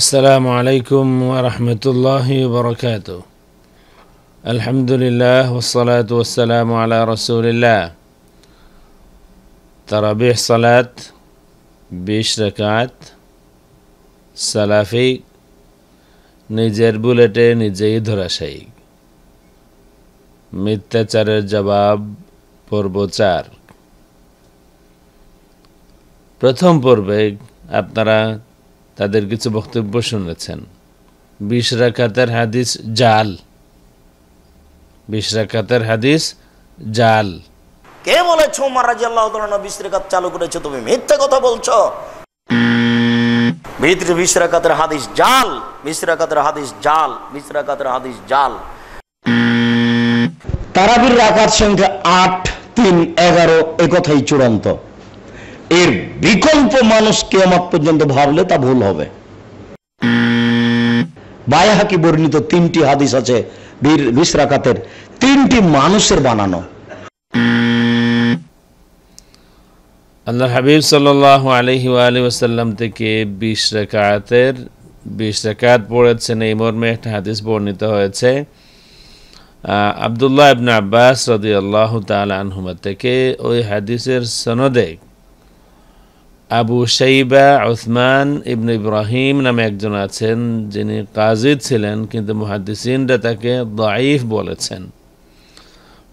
আসসালামু আলাইকুম ওরহমতুল্লাহি বরকাত আলহামদুলিল্লাহ ওসলাত ওসালাম আলা রসুলিল্লাহ তারাবিহ সালাত বিশ রকাত সালাফি নিজের বুলেটে নিজেই ধরাশাই মিথ্যাচারের জবাব পর্ব চার প্রথম পর্বে আপনারা তাদের কিছু বক্তব্য শুনেছেন বিশরা কাতার হাদিস জাল বিশরা কাতার হাদিস জাল কে বলেছ মহারাজ আল্লাহ বিশ কাত চালু করেছো তুমি মিথ্যা কথা বলছো ভিতরে বিশ হাদিস জাল বিশ রাকাতের হাদিস জাল বিশ রাকাতের হাদিস জাল তারাবির রাকাত সংখ্যা আট তিন এগারো একথাই চূড়ান্ত এর বিকল্প মানুষ আমার পর্যন্ত ভাবলে তা ভুল হবে বায়াহাকি বর্ণিত তিনটি হাদিস আছে বীর বিশ্রাকাতের তিনটি মানুষের বানানো আল্লাহ হাবিব সাল্লাহ আলহি আলি ওসাল্লাম থেকে বিশ রেখাতের বিশ রেখাত পড়েছেন এই মর্মে একটা হাদিস বর্ণিত হয়েছে আবদুল্লাহ ইবনা আব্বাস রদি আল্লাহ তাল আনহুমা থেকে ওই হাদিসের সনদে আবু সাইবা ওসমান ইবন ইব্রাহিম নামে একজন আছেন যিনি কাজিদ ছিলেন কিন্তু মুহাদ্দিসিনরা তাকে দাইফ বলেছেন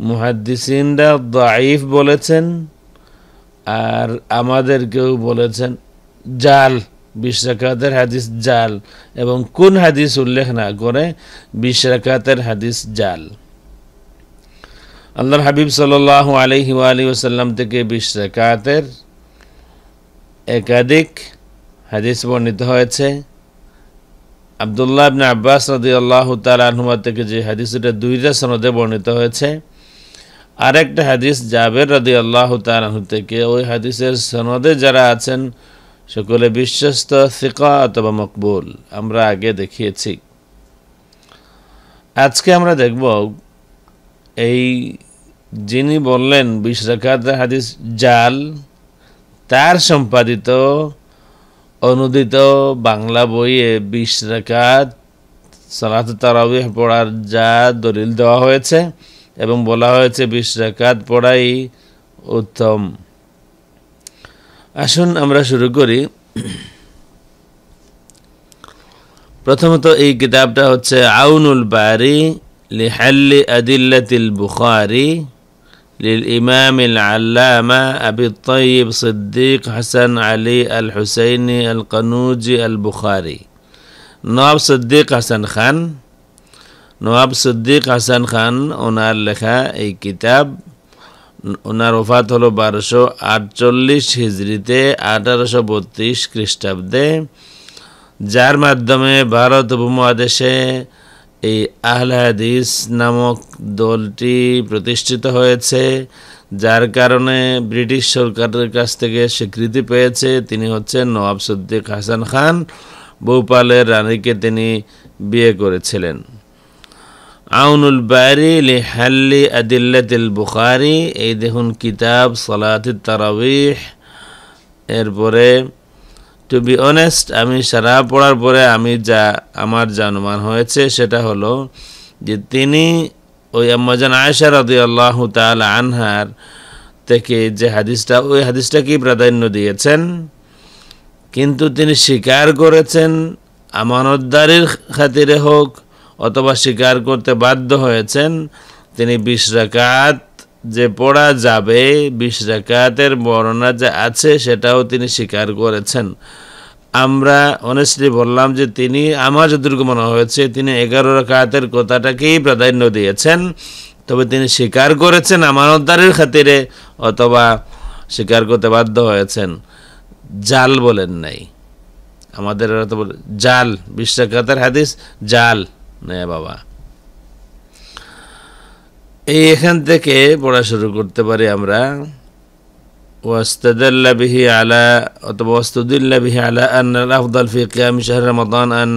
মুহাদ্দিসিনরা দাইফ বলেছেন আর আমাদের কেউ বলেছেন জাল বিশ্রাকাতের হাদিস জাল এবং কোন হাদিস উল্লেখ না করে বিশ্রাকাতের হাদিস জাল আল্লাহর হাবিব সাল আলহি আলী ওসাল্লাম থেকে বিশ্রাকাতের একাধিক হাদিস বর্ণিত হয়েছে আবদুল্লাহ আবনা আব্বাস রদি আল্লাহ তালুমা থেকে যে হাদিস দুইটা সনদে বর্ণিত হয়েছে আরেকটা হাদিস জাবের রদি আল্লাহ তালু থেকে ওই হাদিসের সনদে যারা আছেন সকলে বিশ্বস্ত ফিকা অথবা মকবুল আমরা আগে দেখিয়েছি আজকে আমরা দেখব এই যিনি বললেন বিশ হাদিস জাল তার সম্পাদিত অনুদিত বাংলা বইয়ে বিশ রেখাত সালাত তারাবিহ পড়ার যা দলিল দেওয়া হয়েছে এবং বলা হয়েছে বিশ রেখাত পড়াই উত্তম আসুন আমরা শুরু করি প্রথমত এই কিতাবটা হচ্ছে আউনুল বারি লিহাল্লি আদিল্লাতিল বুখারি للإمام العلامة أبي الطيب صديق حسن علي الحسيني القنوجي البخاري নবাব সিদ্দিক হাসান খান নবাব সিদ্দিক হাসান খান ওনার লেখা এই কিতাব ওনার ওফাত হলো বারোশো আটচল্লিশ হিজড়িতে আঠারোশো বত্রিশ খ্রিস্টাব্দে যার মাধ্যমে ভারত উপমহাদেশে এই আহল হাদিস নামক দলটি প্রতিষ্ঠিত হয়েছে যার কারণে ব্রিটিশ সরকারের কাছ থেকে স্বীকৃতি পেয়েছে তিনি হচ্ছেন নওয়াব সদ্দিক হাসান খান ভোপালের রানীকে তিনি বিয়ে করেছিলেন আউনুল বাইরি লি হাল্লি আদিল্লাতিল বুখারি এই দেখুন কিতাব সলাতি তারাবিহ এরপরে টু বি অনেস্ট আমি সারা পড়ার পরে আমি যা আমার যা অনুমান হয়েছে সেটা হলো যে তিনি ওই আম্মাজান আয়সা রদি আল্লাহ তাল আনহার থেকে যে হাদিসটা ওই হাদিসটাকেই প্রাধান্য দিয়েছেন কিন্তু তিনি স্বীকার করেছেন আমানতদারির খাতিরে হোক অথবা স্বীকার করতে বাধ্য হয়েছেন তিনি বিশ রাকাত যে পড়া যাবে বিশ রাকাতের বর্ণনা যে আছে সেটাও তিনি স্বীকার করেছেন আমরা অনেস্টলি বললাম যে তিনি আমার যতটুকু মনে হয়েছে তিনি এগারো রাকাতের কথাটাকেই প্রাধান্য দিয়েছেন তবে তিনি স্বীকার করেছেন আমানতদারের খাতিরে অথবা স্বীকার করতে বাধ্য হয়েছেন জাল বলেন নাই আমাদের জাল বিশ হাদিস জাল না বাবা এইখান থেকে পড়া শুরু করতে পারি আমরা واستدل به على واستدل به على أن الأفضل في قيام شهر رمضان أن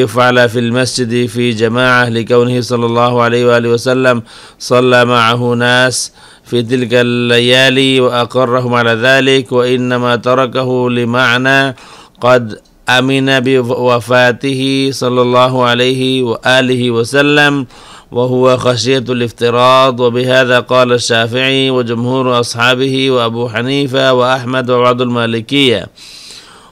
يفعل في المسجد في جماعة لكونه صلى الله عليه وآله وسلم صلى معه ناس في تلك الليالي وأقرهم على ذلك وإنما تركه لمعنى قد أمن بوفاته صلى الله عليه وآله وسلم وهو خشية الافتراض وبهذا قال الشافعي وجمهور أصحابه وأبو حنيفة وأحمد وبعض المالكية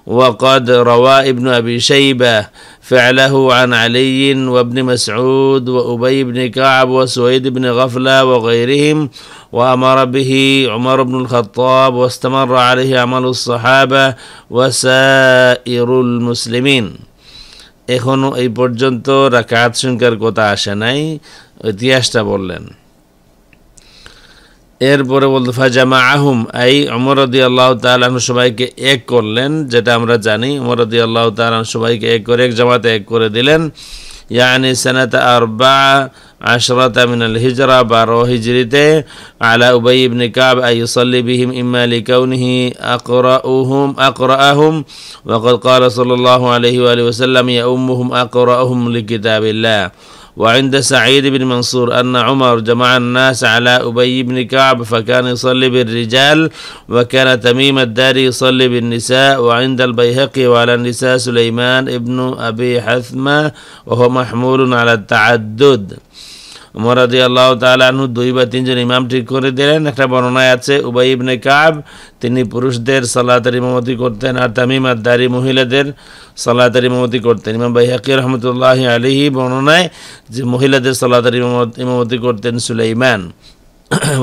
وقد روى ابن أبي شيبة فعله عن علي وابن مسعود وأبي بن كعب وسويد بن غفلة وغيرهم وأمر به عمر بن الخطاب واستمر عليه عمل الصحابة وسائر المسلمين এখনো এই পর্যন্ত রাকাত সংখ্যার কথা আসে নাই ইতিহাসটা বললেন এরপরে বলতে ফাজামা আহম এই অমরদি আল্লাহ তালন সবাইকে এক করলেন যেটা আমরা জানি অমরদি আল্লাহ তালন সবাইকে এক করে এক জামাতে এক করে দিলেন ইয়ানি সেনাতে আর বা عشرة من الهجرة بارو هجرته على أبي بن كعب أن يصلي بهم إما لكونه أقرأهم أقرأهم وقد قال صلى الله عليه وآله وسلم يؤمهم أقرأهم لكتاب الله وعند سعيد بن منصور أن عمر جمع الناس على أبي بن كعب فكان يصلي بالرجال وكان تميم الدار يصلي بالنساء وعند البيهقي وعلى النساء سليمان ابن أبي حثمة وهو محمول على التعدد মরাদি আল্লাহ তালু দুই বা তিনজন ইমাম ঠিক করে দিলেন একটা বর্ণনায় আছে উবাই ইবনে কাব তিনি পুরুষদের সালাতের ইমামতি করতেন আর তামিম আদারি মহিলাদের সালাতের ইমামতি করতেন ইমাম বাই হাকির রহমতুল্লাহ আলিহি বর্ণনায় যে মহিলাদের সালাতের ইমামতি করতেন সুলাইমান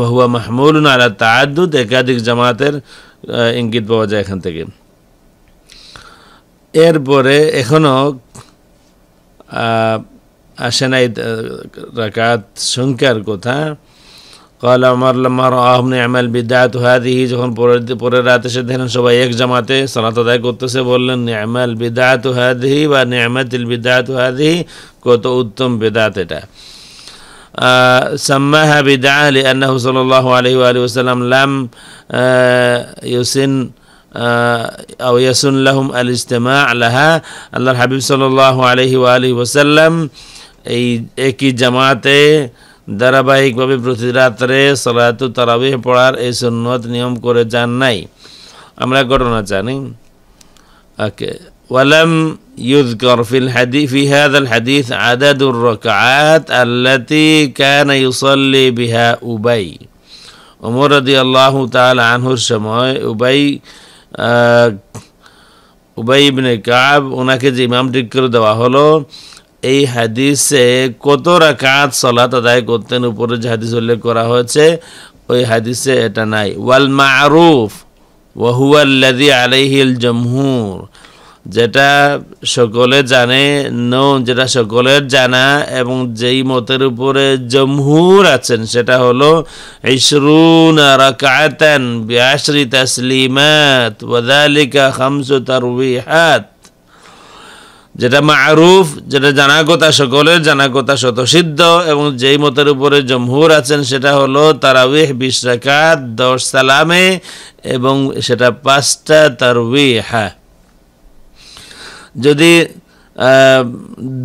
বহুয়া মাহমুল আলা তাহাদুদ একাধিক জামাতের ইঙ্গিত পাওয়া যায় এখান থেকে এরপরে এখনও شنايد কথা যখন রাতে সে সবাই এক জামাতে সালাত আদায় করতেছে বললেন নিআমাল বিদআতু হাদিহি বা নিআমাতুল বিদআতু হাদি কত উত্তম বেদাত এটা سماها بدعة لأنه صلى الله عليه وآله وسلم لم ইউসিন আও ইয়াসুন আল ইস্তেমা আলাহা আল্লাহর হাবিব সাল্লাল্লাহু আলাইহি ওয়া এই একই জামাতে ধারাবাহিকভাবে প্রতি রাত্রে সলাতু তারাবিহ পড়ার এই সুন্নত নিয়ম করে যান নাই আমরা ঘটনা জানি ওকে ওয়ালাম يذكر في الحديث في هذا الحديث عدد الركعات التي كان يصلي بها أبي ওমর রদি আল্লাহ তালা আনহুর সময় উবাই উবাই ইবনে কাব ওনাকে যে ইমাম ঠিক করে দেওয়া হলো এই হাদিসে কত রাকাত সলাত আদায় করতেন উপরে যে হাদিস উল্লেখ করা হয়েছে ওই হাদিসে এটা নাই ওয়াল মারুফ ওয়াহুয়াল্লাদি আলাইহিল জমহুর যেটা সকলে জানে নো যেটা সকলের জানা এবং যেই মতের উপরে জমহুর আছেন সেটা হলো ইসরুন রাকাতান বিআশরি তাসলিমাত ওয়াদালিকা খামসু তারবিহাত যেটা মারুফ যেটা জানা কথা সকলের জানা কথা সিদ্ধ এবং যেই মতের উপরে জমহুর আছেন সেটা হলো তারাবিহ বিশ রাকাত দশ সালামে এবং সেটা পাঁচটা তারবি হ্যাঁ যদি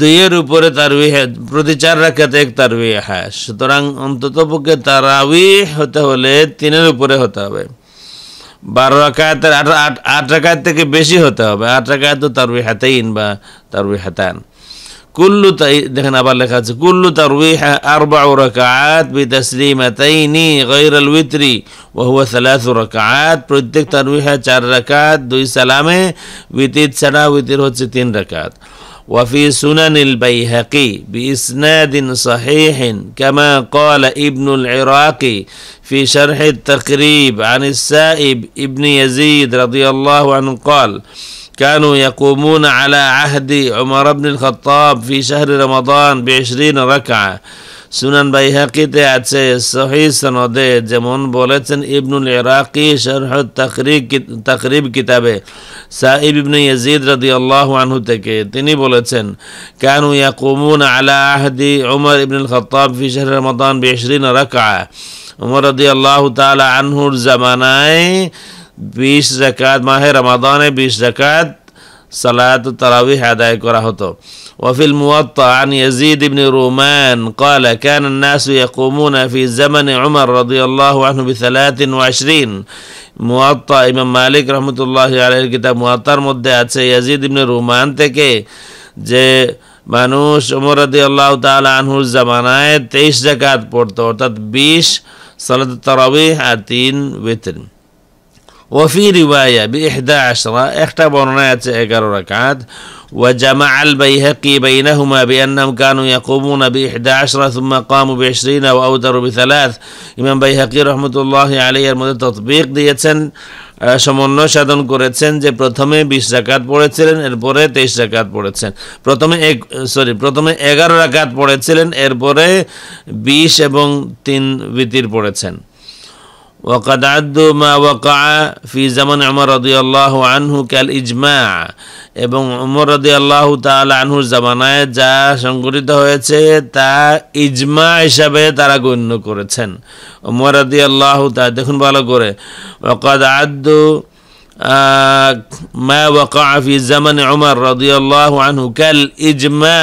দুইয়ের উপরে তারবিহ প্রতি চার রাখাতে এক তারবিহ হ্যাঁ সুতরাং অন্ততপক্ষে তারাবিহ হতে হলে তিনের উপরে হতে হবে বারো রাকায়াতের আট আট রাকায়াত থেকে বেশি হতে হবে আট রাকায়াত তো তারবি হাতেইন বা তারবি হাতান কুল্লু তাই দেখেন আবার লেখা আছে কুল্লু তারবিহ আরবা রকাত বি গৈর আল উইত্রি বহু হুয়া সালাস রকাত প্রত্যেক তারবিহ চার রাকাত দুই সালামে উইতির ছাড়া উইতির হচ্ছে তিন রাকাত وفي سنن البيهقي بإسناد صحيح كما قال ابن العراقي في شرح التقريب عن السائب ابن يزيد رضي الله عنه قال كانوا يقومون على عهد عمر بن الخطاب في شهر رمضان بعشرين ركعة সুনান বাই হাকিতে আছে সহি সনদে যেমন বলেছেন ইবনুল ইরাকি শরহ তাকরিব কিতাবে সাহিব ইবনে ইয়াজিদ রাদিয়াল্লাহু আনহু থেকে তিনি বলেছেন কানু ইয়াকুমুন আলা আহদি উমর ইবনুল খাত্তাব ফি শাহর রমাদান 20 রাকআ উমর রাদিয়াল্লাহু তাআলা আনহুর জামানায় বিশ জাকাত মাহে রমাদানে বিশ জাকাত সালাত তারাবিহ আদায় করা হতো ওয়াফিল মুয়াত্তা আন ইয়াজিদ ইবনে রুমান قال كان الناس يقومون في زمن عمر رضي الله عنه ب 23 মুয়াত্তা ইমাম মালিক রহমতুল্লাহ আলাইহির কিতাব মুয়াত্তার মধ্যে আছে ইয়াজিদ ইবনে রুমান থেকে যে মানুষ ওমর রদি আল্লাহ তাল আনহুর জামানায় তেইশ জাকাত পড়তো অর্থাৎ বিশ সালাত তারাবিহ আর তিন বেতন وفي رواية بإحدى عشرة আশরা একটা বর্ণনায় ركعات وجمع البيهقي بينهما بأنهم كانوا يقومون بإحدى عشرة ثم قاموا بعشرين وأودروا بثلاث إمام بيهقي رحمة الله عليه المدى تطبيق দিয়েছেন সমন্বয় সাধন করেছেন যে প্রথমে বিশ রাকাত পড়েছিলেন এরপরে তেইশ রাকাত পড়েছেন প্রথমে এক সরি প্রথমে এগারো রাকাত পড়েছিলেন এরপরে বিশ এবং তিন বিতির পড়েছেন وقد عدوا ما وقع في زمن عمر رضي الله عنه كالإجماع এবং উমর রদি আল্লাহ তাল আনহুর জামানায় যা সংঘটিত হয়েছে তা ইজমা হিসাবে তারা গণ্য করেছেন উমর রদি আল্লাহ তা দেখুন ভালো করে ওকাদ আদু মা ওয়াকা ফি জামান উমর রদি আল্লাহ আনহু কাল ইজমা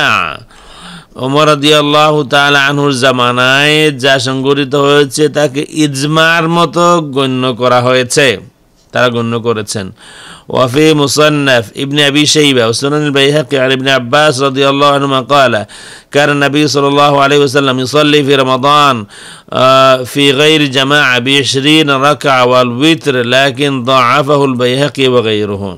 ওমর আল্লাহ তাল আনহুর জামানায় যা সংগঠিত হয়েছে তাকে ইজমার মতো গণ্য করা হয়েছে তারা গণ্য করেছেন ওয়াফি মুসান্নাফ ইবনে আবি শাইবা সুনান বাইহাকি আর ইবনে আব্বাস রাদিয়াল্লাহু আনহুমা ক্বালা কার নবী সাল্লাল্লাহু আলাইহি ওয়াসাল্লাম ইউসাল্লি ফি রমাদান ফি গায়র জামা বি 20 রাকআ ওয়াল উইত্র লাকিন দাআফাহু আল বাইহাকি ওয়া গায়রুহু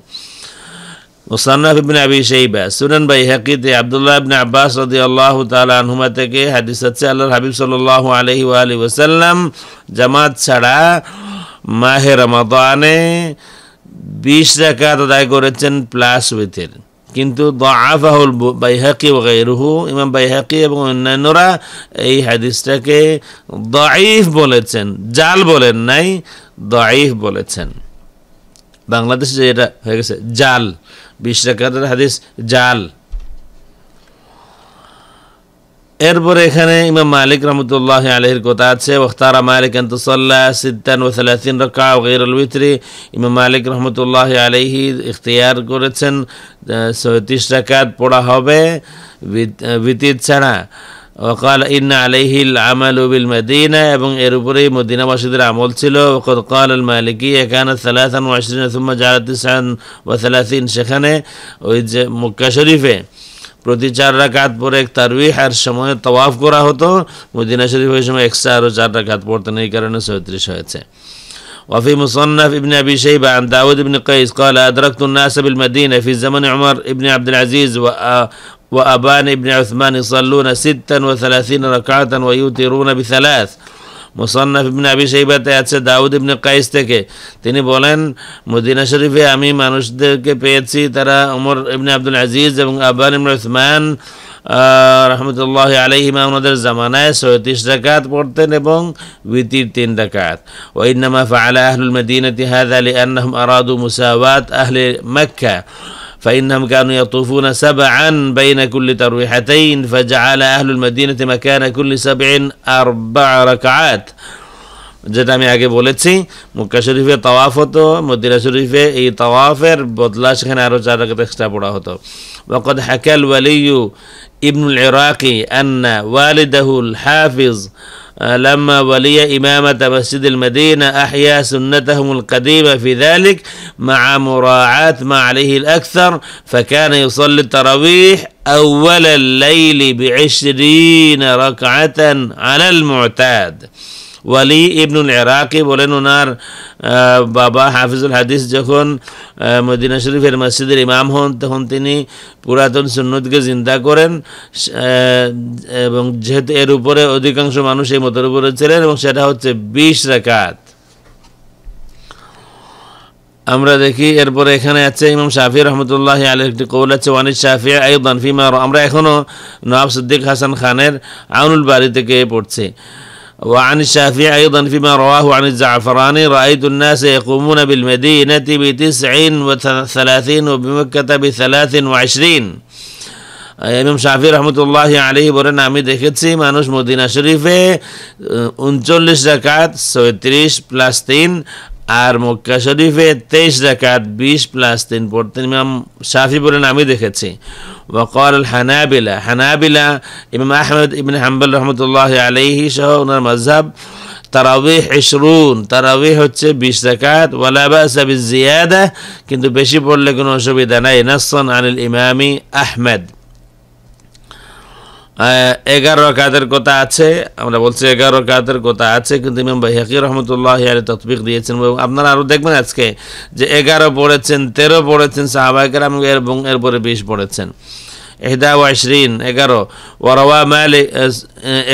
মুসান্নাফ ইবিন আবি সেইবা সুনান বাই হাকিতে আবদুল্লাহ ইবিন আব্বাস রদি আল্লাহ তালা আনহুমা থেকে হাদিস হচ্ছে আল্লাহ হাবিব সাল্লাহ আলহি আলি ওসাল্লাম জামাত ছাড়া মাহে রমাদানে বিশ রাকাত আদায় করেছেন প্লাস উইথের কিন্তু দ দআফাহুল বাইহাকি ও রুহু ইমাম বাইহাকি এবং অন্যান্যরা এই হাদিসটাকে দঈফ বলেছেন জাল বলেন নাই দঈফ বলেছেন বাংলাদেশে এটা হয়ে গেছে জাল বিশ রাকাতের হাদিস জাল এরপরে এখানে ইমাম মালিক রহমতুল্লাহ আলহির কথা আছে ওখতারা মালিক আন্তসল্লা সিদ্দান ও সালাসিন রকা ওগেরুল উইত্রি ইমাম মালিক রহমতুল্লাহ আলহি ইখতিয়ার করেছেন চৌত্রিশ রাকাত পড়া হবে বিতির ছাড়া وقال إن عليه العمل بالمدينة ابن إربري مدينة মদিনাবাসীদের আমল ছিল وقد قال المالكي كانت 23 ثم جعل 39 সেখানে ওই যে মক্কা শরীফে প্রতি চার রাকাত পরে এক তারবিহ আর সময় তওয়াফ করা হতো মদিনা শরীফ ওই সময় এক্সট্রা আরও চার রাকাত পড়তেন এই কারণে চৌত্রিশ হয়েছে وفي مصنف ابن أبي شيبة عن داود بن قيس قال أدركت الناس بالمدينة في زمن عمر ابن عبد العزيز وأبان ابن عثمان يصلون ستا وثلاثين ركعة ويوترون بثلاث مصنف ابن أبي شيبة يتسى داود ابن قيس تكي تيني بولن مدينة شريفة أمي مانوش دكي سي ترى عمر ابن عبد العزيز ابن أبان ابن عثمان آه، رحمة الله عليه ما ندر زمانا سويتش زكاة بورتن ابن ويتير تين دكات وإنما فعل أهل المدينة هذا لأنهم أرادوا مساواة أهل مكة فإنهم كانوا يطوفون سبعا بين كل ترويحتين فجعل أهل المدينة مكان كل سبع أربع ركعات যেটা আমি আগে বলেছি মক্কা শরীফে তাওয়াফ হতো মদিনা শরীফে এই তাওয়াফের বদলা সেখানে আরও চার রাখাতে এক্সট্রা পড়া হতো وقد حكى الولي ابن العراقي أن والده الحافظ آه، لما ولي إمامة مسجد المدينة أحيا سنتهم القديمة في ذلك مع مراعاة ما عليه الأكثر فكان يصلي التراويح أول الليل بعشرين ركعة على المعتاد ওয়ালি ইবনুল এরাকে বলেন ওনার বাবা হাফিজুল হাদিস যখন মদিনা শরীফের মসজিদের ইমাম হন তখন তিনি পুরাতন সুন্নতকে জিন্দা করেন এবং যেহেতু এর উপরে অধিকাংশ মানুষ এই মতের উপরে ছিলেন এবং সেটা হচ্ছে বিশ রাকাত আমরা দেখি এরপরে এখানে আছে ইমাম শাফি রহমতুল্লাহ আলী একটি কৌল আছে ওয়ানিদ শাফি আইদান ফিমা আমরা এখনও নওয়াব সিদ্দিক হাসান খানের আউনুল বাড়ি থেকে পড়ছি وعن الشافعي أيضا فيما رواه عن الزعفراني رأيت الناس يقومون بالمدينة بتسع وثلاثين وبمكة بثلاث وعشرين امام ইমাম শাহি রহমতুল্লাহ আলহি বলেন আমি দেখেছি মানুষ মদিনা مدينة شريفة انچولش ছয়ত্রিশ سويتريش پلاستين আর মক্কা শরীফে তেইশ রাকাত বিশ প্লাস তিন পড়তেন ইমাম সাফি বলেন আমি দেখেছি ওয়াকর হানাবিলা হানাবিলা ইমাম আহমেদ ইবিন হাম্বুল রহমতুল্লাহ আলহি সহ ওনার মজাব তারাবি ইসরুন তারাবি হচ্ছে বিশ রাকাত ওয়ালাবাস জিয়াদা কিন্তু বেশি পড়লে কোনো অসুবিধা নাই নাসন আনিল ইমামি আহমেদ এগারো কাদের কথা আছে আমরা বলছি এগারো কাদের কথা আছে কিন্তু ইমাম বাহিয়াকি রহমতুল্লাহ আলী তৎবিক দিয়েছেন এবং আপনারা আরও দেখবেন আজকে যে এগারো পড়েছেন তেরো পড়েছেন আমি এবং এরপরে বিশ পড়েছেন এহদা ওয়াশরিন এগারো ওয়ারওয়া মালিক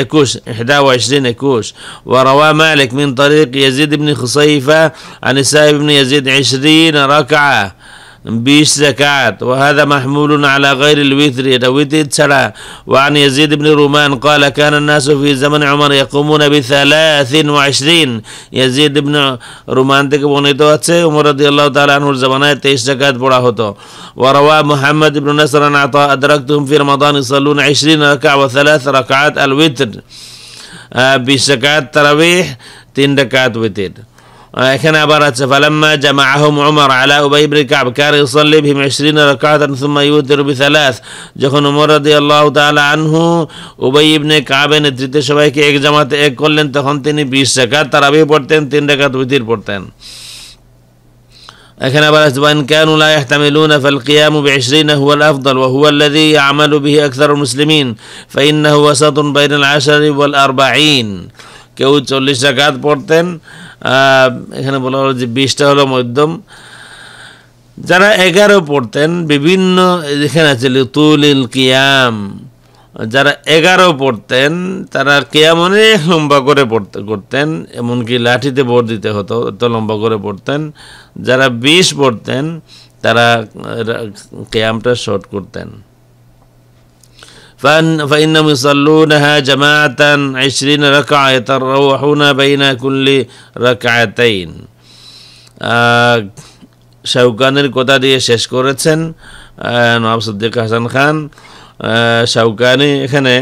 একুশ এহদা ওয়াশরিন একুশ ওয়ারওয়া মালিক মিন তরিক ইয়াজিদ ইবনি খুসাইফা আনিসা ইবনি ইয়াজিদ ইশরিন রকা বিশ জাকাত وهذا محمول على غير الوتر এটা سرا ছাড়া وعن يزيد بن رومان قال كان الناس في زمن عمر يقومون بثلاث وعشرين يزيد بن رومان থেকে বর্ণিত আছে উমর রাদিয়াল্লাহু তাআলা আনহুর জামানায় 23 জাকাত পড়া হতো وروى محمد بن نصر عن عطاء أدركتهم في رمضان يصلون 20 ركعة وثلاث ركعات الوتر آه، بشكات تراويح تين ركعات وتر এখানে আবার আছে ফালাম্মা জামা আহম ওমর আলা উবাই ইবনে কাব কার ইউসাল্লি বিহিম 20 রাকাতান সুম্মা ইউতিরু বি সালাস যখন উমর রাদিয়াল্লাহু তাআলা আনহু উবাই ইবনে কাবের নেতৃত্বে সবাইকে এক জামাতে এক করলেন তখন তিনি 20 রাকাত তারাবি পড়তেন 3 রাকাত উতির পড়তেন এখানে আবার আছে ওয়ান কানু লা ইয়াহতামিলুনা ফাল কিয়ামু বিআশরিনা হুয়া আল আফদাল ওয়া হুয়া আল্লাযী ইআমালু বিহি আকসারুল মুসলিমিন ফাইন্নাহু ওয়াসাতুন বাইনাল আশারি ওয়াল 40 কেউ 40 রাকাত পড়তেন এখানে বলা হলো যে বিশটা হলো মধ্যম যারা এগারো পড়তেন বিভিন্ন এখানে আছে তুলিল কিয়াম যারা এগারো পড়তেন তারা কেয়াম অনেক লম্বা করে পড়তে করতেন এমনকি লাঠিতে ভোট দিতে হতো এত লম্বা করে পড়তেন যারা বিষ পড়তেন তারা কেয়ামটা শর্ট করতেন فإنهم يصلونها جماعة عشرين ركعة يتروحون بين كل ركعتين শাউকানের কথা দিয়ে শেষ করেছেন নবাব সদ্দিক হাসান খান শাউকানি এখানে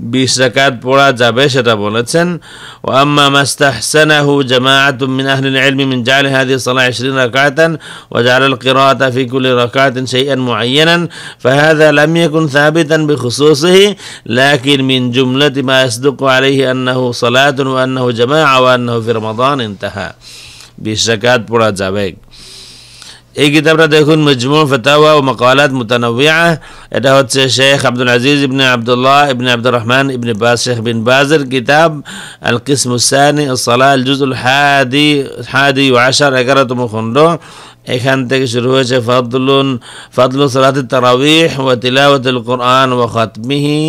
بيش زكاة بورا جابيش رابولتسن وأما ما استحسنه جماعة من أهل العلم من جعل هذه الصلاة عشرين ركعة وجعل القراءة في كل ركعة شيئا معينا فهذا لم يكن ثابتا بخصوصه لكن من جملة ما يصدق عليه أنه صلاة وأنه جماعة وأنه في رمضان انتهى بيش زكاة بورا جابيك এই কিতাবটা দেখুন মজমু ফতাওয়া ও মকালাত মুতানবিয়া এটা হচ্ছে শেখ আব্দুল আজিজ ইবনে আবদুল্লাহ ইবনে আব্দুর রহমান ইবনে বাজ শেখ বিন বাজের কিতাব আল কিসমুসানি সালাহ জুজুল হাদি হাদি ওয়াশার এগারোতম খণ্ড এখান থেকে শুরু হয়েছে ফাদলুন ফাদলু সালাতি তারাবিহ ও তিলাওয়াতুল কোরআন ও খাতমিহি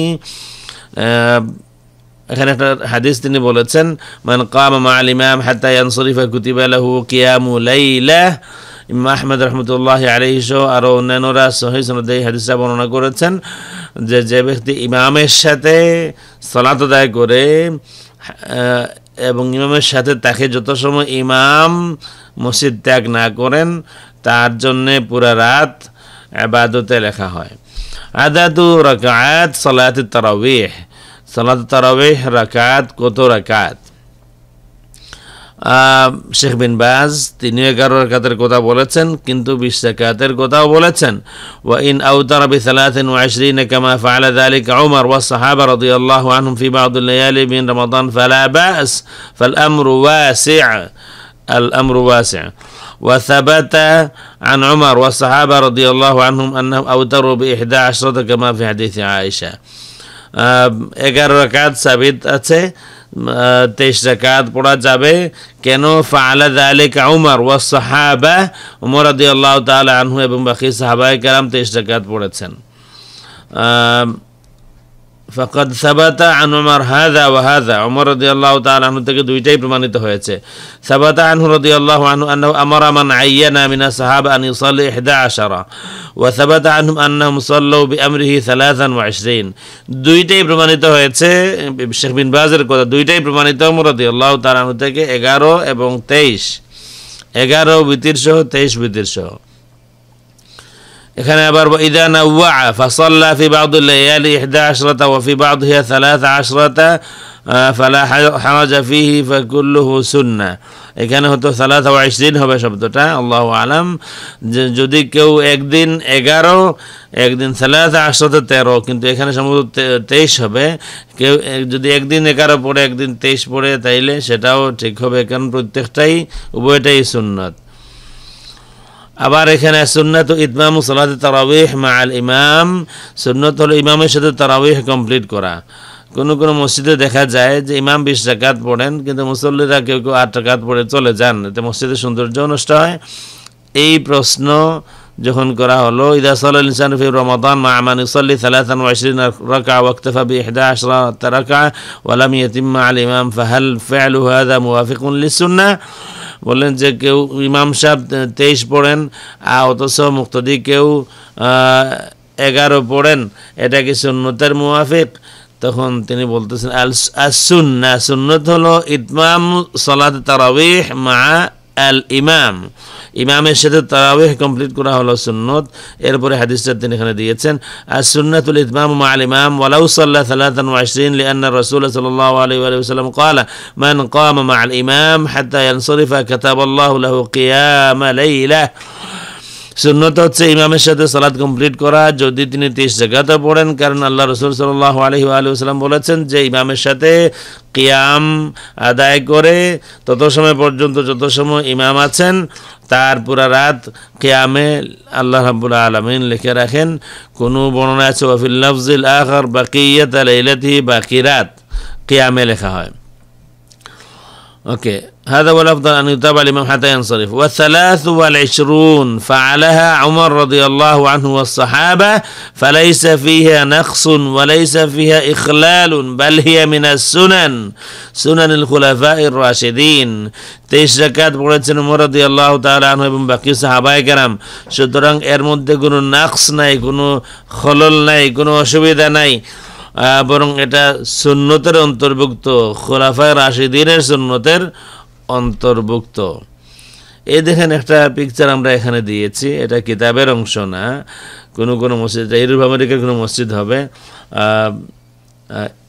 এখানে একটা হাদিস তিনি বলেছেন মান কাম মা আল ইমাম হাত্তা ইয়ানসরিফা কুতিবা লাহু কিয়ামু লাইলাহ ইমাম আহমেদ রহমতুল্লাহ আলহিসহ আরও অন্যান্যরা সহি সনদে হাদিসা বর্ণনা করেছেন যে যে ব্যক্তি ইমামের সাথে সলাত দায় করে এবং ইমামের সাথে তাকে যত সময় ইমাম মসজিদ ত্যাগ না করেন তার জন্যে পুরা রাত আবাদতে লেখা হয় আদাতু রকাত সলাত তারাবিহ সলাত তারাবিহ রাকাত কত রাকাত শেখ বিন বাজ তিনি এগারোর কাতের কথা বলেছেন কিন্তু বিশ কাতের কথাও বলেছেন ওয়াইন আউতার বিসালাতিন ওয়াশরিন কামা ফাআলা যালিক উমর ওয়া সাহাবা রাদিয়াল্লাহু আনহুম ফি বা'দ আল-লায়ালি মিন রমাদান ফালা বা'স ফাল আমরু ওয়াসি' الأمر واسع وثبت عن عمر والصحابة رضي الله عنهم أنهم أوتروا بإحدى عشرة كما في حديث عائشة أجر ركعت ثابت أتسي তেইশ জাকাত পড়া যাবে কেন ফালা আলে কাউমার ওয়া সাহাবা উমর আদি আল্লাহ তাল আনহু এবং বাকি সাহাবাহ কালাম তেইশ জাকাত পড়েছেন আহ ফকদ সাবাতা আন উমার হাজা ও হাজা ওমর রদি আল্লাহ তালু থেকে দুইটাই প্রমাণিত হয়েছে সাবাতা আনহু রদি আল্লাহ আনহু আন্নাহু আমর আমান আইয়ানা মিনা সাহাব আন ইউসাল্লি হেদা আশারা ও সাবাতা আনহু আন্না মুসল্লৌ বি আমরিহি সালাহান ওয়াশরিন দুইটাই প্রমাণিত হয়েছে শেখ বিন বাজের কথা দুইটাই প্রমাণিত ওমর রদি আল্লাহ তালু থেকে এগারো এবং তেইশ এগারো বিতির সহ তেইশ বিতির সহ এখানে আবার ইদান ওয়া ফি বাদুল্লাহি ইহদা আশরাতা ওয়া ফি বাদহিয়া সালাস আশরাতা ফালা হাওয়াজা ফিহি ফাকুল্লুহু এখানে হতো সালাত ওয়া হবে শব্দটা আল্লাহ আলাম যদি কেউ একদিন এগারো একদিন সালাত আশরাতে তেরো কিন্তু এখানে সম্ভবত তেইশ হবে কেউ যদি একদিন এগারো পড়ে একদিন তেইশ পড়ে তাইলে সেটাও ঠিক হবে কারণ প্রত্যেকটাই উভয়টাই সুন্নত আবার এখানে সুন্নত ইতমাম সালাদ তারাবিহ মা আল ইমাম সুন্নত হল ইমামের সাথে তারাবিহ কমপ্লিট করা কোনো কোনো মসজিদে দেখা যায় যে ইমাম বিশ টাকাত পড়েন কিন্তু মুসল্লিরা কেউ কেউ আট টাকাত পড়ে চলে যান এতে মসজিদের সৌন্দর্য নষ্ট হয় এই প্রশ্ন যখন করা হলো ইদা সাল ইনসান ফি রমাদান মা আমান ইসল্লি সালাতান ওয়াশরিন রাকা ওয়াক্তাফা বি ইহদা আশরা তারাকা ওয়ালাম ইয়াতিম্মা আল ইমাম ফাহাল ফিআলু হাদা মুওয়াফিকুন লিসুন্নাহ বললেন যে কেউ ইমাম সাহেব তেইশ পড়েন অথচ মুক্তদি কেউ এগারো পড়েন এটা কি সুন্নতের মুওয়াফিক তখন তিনি বলতেছেন সুন্না সুন্নত হলো ইতমাম সলাদ তারাবিহ মা আল ইমাম ইমামের সাথে তারাওয়েহ কমপ্লিট করা হলো সুন্নত এরপরে হাদিসটা তিনি এখানে দিয়েছেন আর সুন্নাতুল ইতমাম মা আল ইমাম ওয়ালাউ সাল্লাহ সাল্লাহান ওয়াশরিন লিআন্না রাসূল সাল্লাল্লাহু আলাইহি ওয়া সাল্লাম قال من قام مع الإمام حتى ينصرف كتب الله له قيام ليلة সুন্নত হচ্ছে ইমামের সাথে সালাদ কমপ্লিট করা যদি তিনি তেইশ জায়গাতে পড়েন কারণ আল্লাহ রসুল সাল্লাহ আলহি আলহিউসালাম বলেছেন যে ইমামের সাথে কিয়াম আদায় করে তত সময় পর্যন্ত যত সময় ইমাম আছেন তার পুরা রাত কেয়ামে আল্লাহ রাবুল আলমিন লিখে রাখেন কোনো বর্ণনা আছে ওয়াফিল্লাফজিল আখর বাকিয়াত আলাইলাতি বাকি রাত কেয়ামে লেখা হয় ওকে هذا هو الأفضل أن يتابع الإمام حتى ينصرف والثلاث والعشرون فعلها عمر رضي الله عنه والصحابة فليس فيها نقص وليس فيها إخلال بل هي من السنن سنن الخلفاء الراشدين তেইশ রাকাত পড়েছেন উমর রদি আল্লাহ তালন এবং বাকি সাহাবাই কেরাম সুতরাং এর মধ্যে কোনো নাকস নাই কোনো খলল নাই কোনো অসুবিধা নাই বরং এটা সুন্নতের অন্তর্ভুক্ত খোলাফায় রাশিদিনের সুন্নতের অন্তর্ভুক্ত এই দেখেন একটা পিকচার আমরা এখানে দিয়েছি এটা কিতাবের অংশ না কোনো কোনো মসজিদ ইউরোপ আমেরিকার কোনো মসজিদ হবে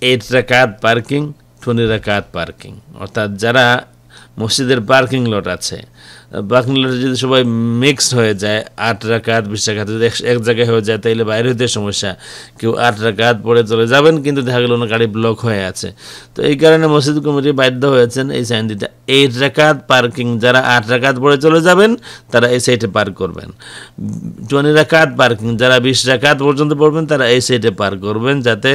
এইট কাত পার্কিং ঠুনিরা কাত পার্কিং অর্থাৎ যারা মসজিদের পার্কিং লট আছে বাকনালাটা যদি সবাই মিক্স হয়ে যায় আট রাকাত বিশ রাকাত যদি এক জায়গায় হয়ে যায় তাহলে বাইরে হইতে সমস্যা কেউ আট রাকাত পরে চলে যাবেন কিন্তু দেখা গেল না গাড়ি ব্লক হয়ে আছে তো এই কারণে মসজিদ কমিটি বাধ্য হয়েছেন এই সাইন দিতে এইট রাকাত পার্কিং যারা আট রাকাত পরে চলে যাবেন তারা এই সাইডে পার্ক করবেন টোয়েন্টি রাকাত পার্কিং যারা বিশ রাকাত পর্যন্ত পড়বেন তারা এই সাইডে পার্ক করবেন যাতে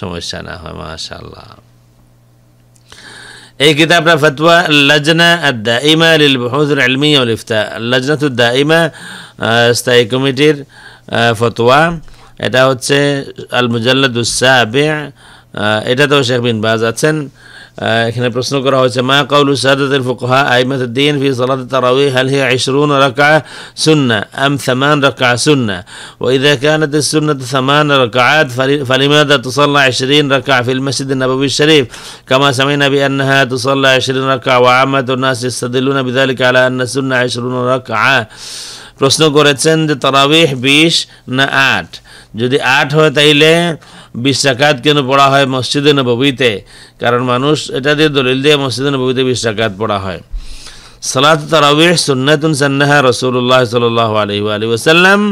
সমস্যা না হয় মাশাল্লাহ এই কিতাবটা ফতোয়া লজনা আদা ইমা লিল বহজুল আলমী ইফতা লজনাতুদ্দা ইমা স্থায়ী কমিটির ফতোয়া এটা হচ্ছে আল মুজাল্লাদুসাবে এটা তো শেখ বিন বাজ আছেন এখানে প্রশ্ন করা হয়েছে মা কাউলু সাদাতুল ফুকাহা আইমাতুদ্দিন ফি সালাত তারাওয়ীহ হাল هي 20 ركعه سنه ام ثمان ركعه سنه واذا كانت السنه 8 ركعات فلماذا تصلى 20 ركعه في المسجد النبوي الشريف كما سمعنا بانها تصلى 20 ركعه وعامه الناس يستدلون بذلك على ان السنه 20 ركعه প্রশ্ন করেছেন যে তারাওয়ীহ 20 না 8 যদি 8 হয় তাইলে বিশ্বাকাত কেন পড়া হয় মসজিদে নবীতে কারণ মানুষ এটা দিয়ে দলিল দিয়ে মসজিদে নবীতে বিশ্বাকাত পড়া হয় সালাত তারাবিহ সুন্নাতুন সান্নাহা রসুল্লাহ সাল্লাহ আলহি আলী ওসাল্লাম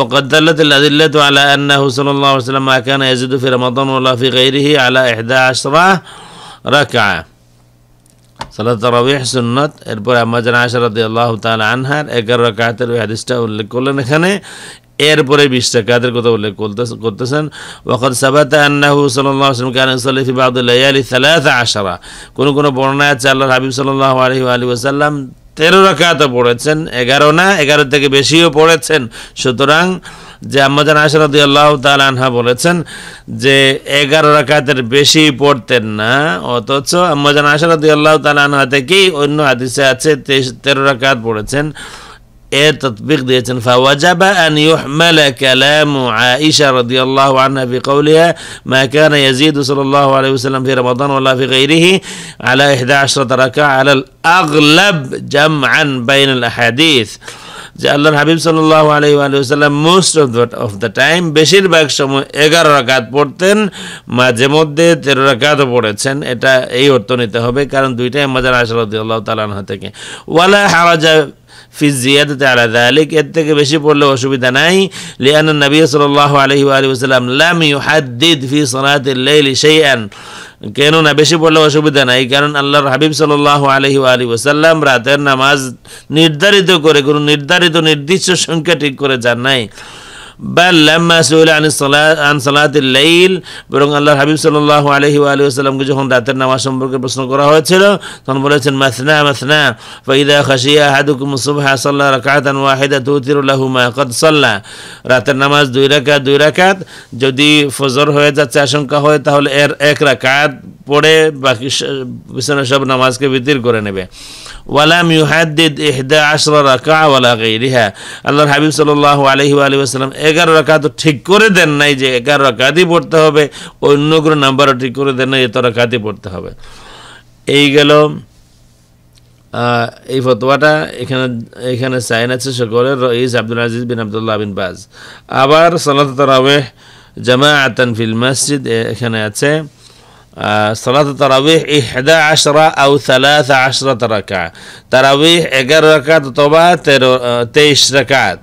وقد دلت الأدلة على أنه صلى الله عليه وسلم ما كان يزيد في رمضان ولا في غيره على إحدى عشرة ركعة صلاة التراويح সুন্নত এরপরে আম্মা জানা আশা রাদিয়াল্লাহু তাআলা আনহার 11 রাকাতের ওই হাদিসটা لكل نخنة এরপরে বিশ কাদের কথা উল্লেখ করতেছেন ওখান সাবাতা আন্নাহু সাল্লাল্লাহু আলাইহি কানা ইউসাল্লি ফি বা'দ লায়ালি 13 কোন কোন বর্ণনায় আছে আল্লাহর হাবিব সাল্লাল্লাহু আলাইহি ওয়া আলিহি ওয়াসাল্লাম তেরো রাকাতও পড়েছেন এগারো না এগারো থেকে বেশিও পড়েছেন সুতরাং যে আম্মাজান আশরাদি আল্লাহ তাল আনহা বলেছেন যে এগারো রাকাতের বেশি পড়তেন না অথচ আম্মাজান আশরাদি আল্লাহ তাল আনহা থেকেই অন্য হাদিসে আছে তেরো রাকাত পড়েছেন এর তৎবিক দিয়েছেন ফাওয়াজাবা আন ইউহমালা কালামু আয়েশা রাদিয়াল্লাহু আনহা বিকৌলিহা মা কানা ইয়াজিদু সাল্লাল্লাহু আলাইহি ওয়াসাল্লাম ফি রমাদান ওয়ালা ফি গায়রিহি আলা 11 রাকা আলা আগলাব জামআন বাইন আল আহাদিস যে আল্লাহর হাবিব সাল্লাল্লাহু আলাইহি ওয়াসাল্লাম most of the of the time বেশিরভাগ সময় এগারো রাকাত পড়তেন মাঝে মধ্যে তেরো রাকাতও পড়েছেন এটা এই অর্থ নিতে হবে কারণ দুইটাই মাজার আশরাদ আল্লাহ তালান থেকে ওয়ালা হারাজা ফিজ আলা দালিক এর থেকে বেশি পড়লে অসুবিধা নাই লিয়ান নবী সাল্লাহ আলহি আলিউসালাম লাম ইউ হাদ্দিদ ফি সনাতিল কেননা বেশি পড়লে অসুবিধা নাই কারণ আল্লাহর হাবিব সাল্লাহ আলহি আলী ওসাল্লাম রাতের নামাজ নির্ধারিত করে কোনো নির্ধারিত নির্দিষ্ট সংখ্যা ঠিক করে যান নাই بل لما سئل عن الصلاة عن صلاة الليل برون الله حبيب صلى الله عليه وآله وسلم جهون داتر نواز سنبرك بسنو قراءة تنبولتن مثنى مثنى فإذا خشي أحدكم الصبح صلى ركعة واحدة توتر له ما قد صلى راتر نماز دوي ركعة دوي ركعة جدي فزر هو جاتشاشن كهو تهول إير إك ركعة পড়ে বাকি বিছানা সব নামাজকে বিতির করে নেবে ওয়ালাম ইউহাদ্দিদ ইহদা আশরা রাকা ওয়ালা গাইরিহা আল্লাহর হাবিব সাল্লাল্লাহু আলাইহি ওয়া আলিহি ওয়াসাল্লাম 11 রাকাত ঠিক করে দেন নাই যে 11 রাকাতই পড়তে হবে অন্য কোনো নাম্বারও ঠিক করে দেন নাই এত রাকাতই পড়তে হবে এই গেল এই ফতোয়াটা এখানে এখানে সাইন আছে সকলের রইস আব্দুল আজিজ বিন আবদুল্লাহ বিন বাজ আবার সালাত তারাবে জামা আতান ফিল মসজিদ এখানে আছে آه، صلاة التراويح 11 أو 13 ركعة تراويح إجر ركعة طبعا آه، تيش ركعات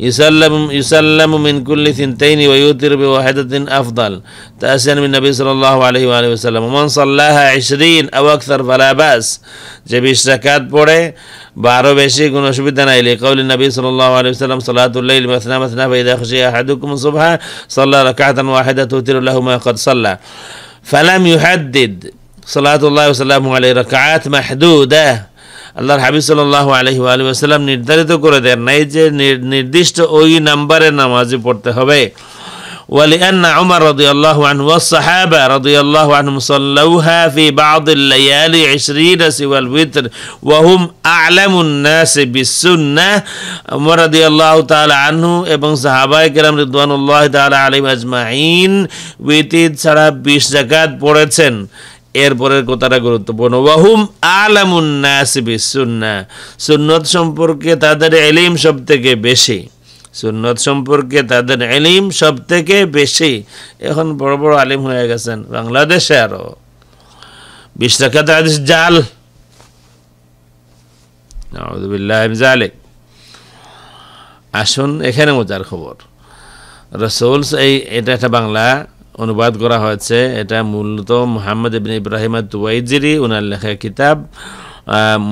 يسلم يسلم من كل ثنتين ويوتر بواحدة أفضل تأسيا من النبي صلى الله عليه وآله وسلم ومن صلاها عشرين أو أكثر فلا بأس جب اشتكات بوري بارو بشي كنو شبتنا إلي قول النبي صلى الله عليه وسلم صلاة الليل مثنى مثنى فإذا خشي أحدكم الصبح صلى ركعة واحدة توتر له ما قد صلى يحدد صلاة الله সাল্লাম عليه ركعات محدودة আল্লাহর হাবিব সাল্লাহ আলহি আলু আসসালাম নির্ধারিত করে দেন নাই যে নির্দিষ্ট ওই নাম্বারে নামাজ পড়তে হবে ولأن عمر رضي الله عنه والصحابة رضي الله عنهم صلوها في بعض الليالي عشرين سوى الوتر وهم أعلم الناس بالسنة عمر رضي الله تعالى عنه এবং সাহাবাই কেরাম রিদওয়ানুল্লাহ তাআলা আলাইহিম আজমাইন ওয়েতের ছাড়া 20 যাকাত পড়েছেন এরপরের কথাটা গুরুত্বপূর্ণ ওয়াহুম আলামুন নাস বিসুন্নাহ সুন্নাত সম্পর্কে তাদের এলিম সব থেকে বেশি সুন্নত সম্পর্কে তাদের এলিম সব থেকে বেশি এখন বড় বড় আলিম হয়ে গেছেন বাংলাদেশে আরো বিশ টাকা জাল আসুন এখানে মজার খবর রসৌল এই এটা একটা বাংলা অনুবাদ করা হয়েছে এটা মূলত মোহাম্মদ ইবিন ইব্রাহিম তুয়াইজিরি ওনার লেখা কিতাব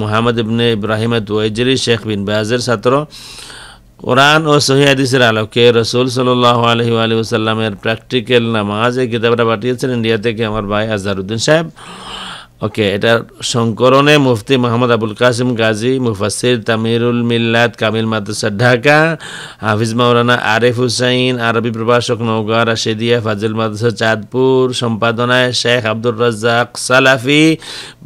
মোহাম্মদ ইবনে ইব্রাহিমা তুয়াইজিরি শেখ বিন বাজের ছাত্র কোরআন ও সহিদিসের আলোকে রসুল সাল্লাহ আলহি আলী প্র্যাকটিক্যাল নামাজ এই কিতাবটা পাঠিয়েছেন ইন্ডিয়া থেকে আমার ভাই আজহারুদ্দিন সাহেব ওকে এটা সংকরণে মুফতি মোহাম্মদ আবুল কাসিম গাজী মুফাসির তামিরুল মিল্লাত কামিল মাদ্রাসা ঢাকা হাফিজ মাওলানা আরিফ হুসাইন আরবি প্রভাষক নৌগা রাশেদিয়া ফাজিল মাদ্রাসা চাঁদপুর সম্পাদনায় শেখ আব্দুর রাজ্জাক সালাফি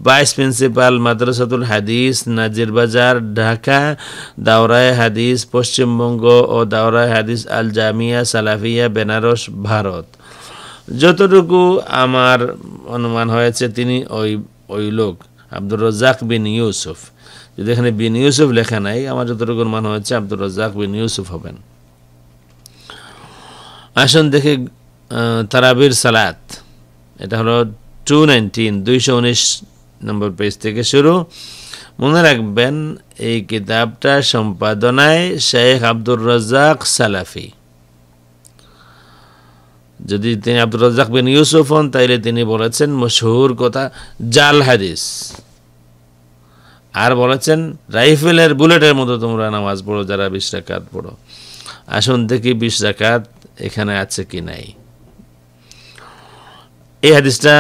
ভাইস প্রিন্সিপাল মাদ্রাসাতুল হাদিস নাজির বাজার ঢাকা দাওরায় হাদিস পশ্চিমবঙ্গ ও দাওরায় হাদিস আল জামিয়া সালাফিয়া বেনারস ভারত যতটুকু আমার অনুমান হয়েছে তিনি ওই ওই লোক আব্দুর রজ্জাক বিন ইউসুফ যদি এখানে বিন ইউসুফ লেখা নাই আমার যতটুকু অনুমান হয়েছে আব্দুর রজ্জাক বিন ইউসুফ হবেন আসুন দেখি তারাবির সালাত এটা হলো টু নাইনটিন দুইশো উনিশ নম্বর পেজ থেকে শুরু মনে রাখবেন এই কিতাবটা সম্পাদনায় শেখ আব্দুর রজ্জাক সালাফি যদি তিনি আব্দুর রাজ্জাক বিন ইউসুফ হন তাইলে তিনি বলেছেন মশহুর কথা জাল হাদিস আর বলেছেন রাইফেলের বুলেটের মতো তোমরা নামাজ পড়ো যারা বিশ রাকাত পড়ো আসুন দেখি বিশ রাকাত এখানে আছে কি নাই এই হাদিসটা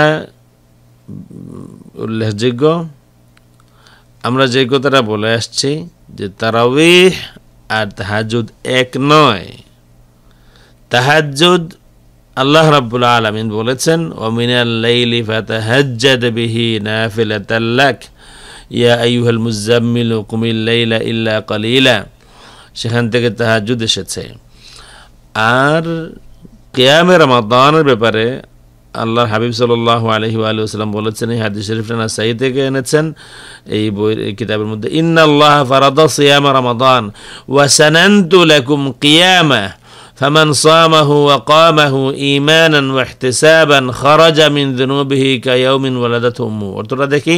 উল্লেখযোগ্য আমরা যে কথাটা বলে আসছি যে তারাবিহ আর তাহাজুদ এক নয় তাহাজুদ আল্লাহ রাব্বুল আলমিন বলেছেন ওমিনাল্লাইলি ফাতাহাজ্জাদ বিহি নাফিলাতাল্লাক ইয়া আইয়ুহাল মুজাম্মিল কুমিল্লাইলা ইল্লা কালিলা সেখান থেকে তাহাজুদ এসেছে আর কেয়ামের রমাদানের ব্যাপারে আল্লাহ হাবিব সাল্লাহ আলহি আলুসাল্লাম বলেছেন এই হাদিস শরীফটা না সাই থেকে এনেছেন এই বই কিতাবের মধ্যে ইন্না আল্লাহ ফারাদ সিয়াম রমাদান ওয়াসানান্তু লাকুম কিয়ামা فمن صامه وقامه ايمانا واحتسابا خرج من ذنوبه كيوم ولدته امه وترى দেখি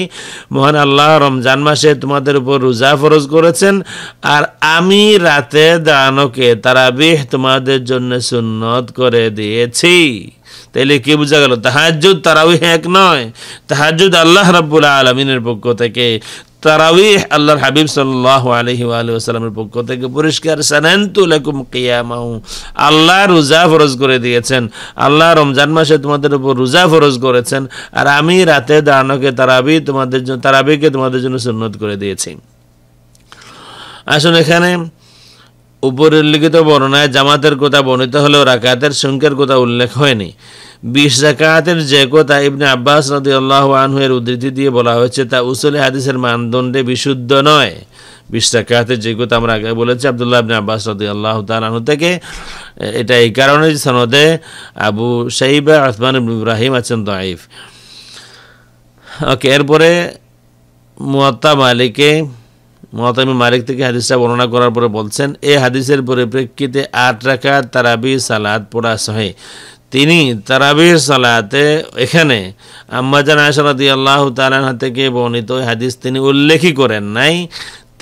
মহান আল্লাহ রমজান মাসে তোমাদের উপর রোজা ফরজ করেছেন আর আমি রাতে দানকে তারাবিহ তোমাদের জন্য সুন্নত করে দিয়েছি তাইলে কি বোঝা গেল তাহাজুদ তারাবিহ এক নয় তাহাজুদ আল্লাহ রাব্বুল আলমিনের পক্ষ থেকে তারাবিহ আল্লাহর হাবিব সাল্লাহ আলহি পক্ষ থেকে পরিষ্কার আল্লাহ রোজা ফরজ করে দিয়েছেন আল্লাহ রমজান মাসে তোমাদের উপর রোজা ফরজ করেছেন আর আমি রাতে দাঁড়ানোকে তারাবি তোমাদের তারাবিকে তোমাদের জন্য সুন্নত করে দিয়েছি আসুন এখানে উপরের লিখিত বর্ণনায় জামাতের কথা বর্ণিত হলেও রাকাতের সংখ্যার কথা উল্লেখ হয়নি বিশ রাকাতের যে কথা ইবনে আব্বাস নদী আল্লাহ এর উদ্ধৃতি দিয়ে বলা হয়েছে তা উসলে হাদিসের মানদণ্ডে বিশুদ্ধ নয় বিশ রাকাতের যে কথা আমরা আগে বলেছি আবদুল্লাহ ইবনে আব্বাস নদী আল্লাহ আনহু থেকে এটা এই কারণে সনদে আবু সাইবা আসমান ইব্রাহিম আছেন দাইফ ওকে এরপরে মুয়াত্তা মালিকে মহাতামি মালিক থেকে হাদিসটা বর্ণনা করার পরে বলছেন এ হাদিসের পরিপ্রেক্ষিতে আট রাখা তারাবি সালাদ পড়া সহে তিনি তারাবির সালাতে এখানে আম্মাজান আসরাদি আল্লাহ তালান থেকে বর্ণিত হাদিস তিনি উল্লেখই করেন নাই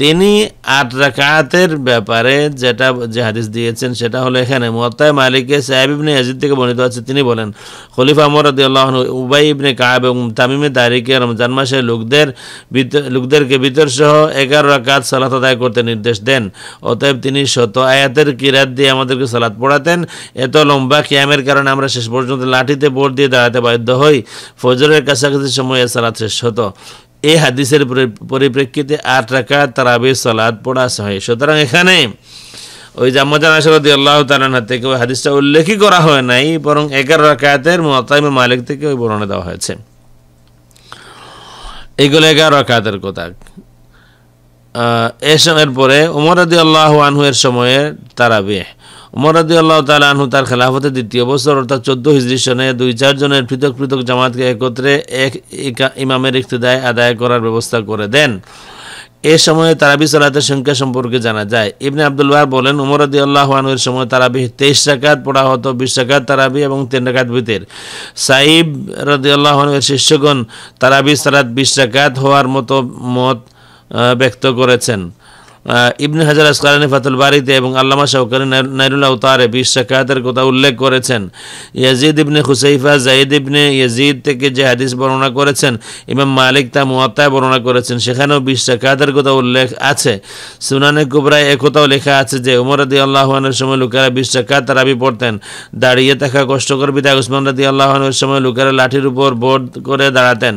তিনি আট রাকাতের ব্যাপারে যেটা যে হাদিস দিয়েছেন সেটা হলো এখানে মোত্তায় মালিকে সাহেব ইবনে ইয়াজিদ থেকে বর্ণিত আছে তিনি বলেন খলিফা মরাদি আল্লাহ উবাই ইবনে কাব এবং তামিমে তারিকে রমজান মাসের লোকদের লোকদেরকে ভিতর সহ এগারো রাকাত সালাত আদায় করতে নির্দেশ দেন অতএব তিনি শত আয়াতের কিরাত দিয়ে আমাদেরকে সালাত পড়াতেন এত লম্বা ক্যামের কারণে আমরা শেষ পর্যন্ত লাঠিতে বোর্ড দিয়ে দাঁড়াতে বাধ্য হই ফজরের কাছাকাছি সময়ে সালাত শেষ হতো এই হাদিসের পরিপ্রেক্ষিতে আট রাখা তারাবি সালাদ পড়া হয় সুতরাং এখানে ওই জামাজান আসরদি আল্লাহ তালানহার থেকে ওই হাদিসটা উল্লেখই করা হয় নাই বরং এগারো রাকাতের মতাইম মালিক থেকে ওই বর্ণনা দেওয়া হয়েছে এগুলো এগারো রাকাতের কথা এর সময়ের পরে ওমর আদি আল্লাহ আনহু এর সময়ের তারাবিহ উমরাদি আল্লাহ তালাহু তার খেলাফতের দ্বিতীয় বছর অর্থাৎ চোদ্দো হিজড়ি সনে দুই চারজনের পৃথক পৃথক জামাতকে একত্রে এক ইমামের ইফতদায় আদায় করার ব্যবস্থা করে দেন এ সময়ে তারাবি সালাতের সংখ্যা সম্পর্কে জানা যায় ইবনে আব্দুল ওয়াহ বলেন উমরাদি আল্লাহ আনুয়ের সময় তারাবি তেইশ রাকাত পড়া হতো বিশ রাকাত তারাবি এবং তিন রাকাত ভিতের সাইব রদি আল্লাহ আনুয়ের শিষ্যগণ তারাবি সালাত বিশ রাকাত হওয়ার মতো মত ব্যক্ত করেছেন ইবনে হাজার আসকালানি ফাতুল বাড়িতে এবং আল্লামা শৌকানি নাইরুল্লাহ তারে বিশ শাকাতের কথা উল্লেখ করেছেন ইয়াজিদ ইবনে হুসাইফা জাহিদ ইবনে ইয়াজিদ থেকে যে হাদিস বর্ণনা করেছেন ইমাম মালিক তা মুয়াত্তায় বর্ণনা করেছেন সেখানেও বিশ শাকাতের কথা উল্লেখ আছে সুনানে কুবরায় একথাও লেখা আছে যে উমর রদি আল্লাহানের সময় লোকেরা বিশ শাকাত তারাবি পড়তেন দাঁড়িয়ে থাকা কষ্টকর পিতা উসমান রদি আল্লাহানের সময় লোকেরা লাঠির উপর বোর্ড করে দাঁড়াতেন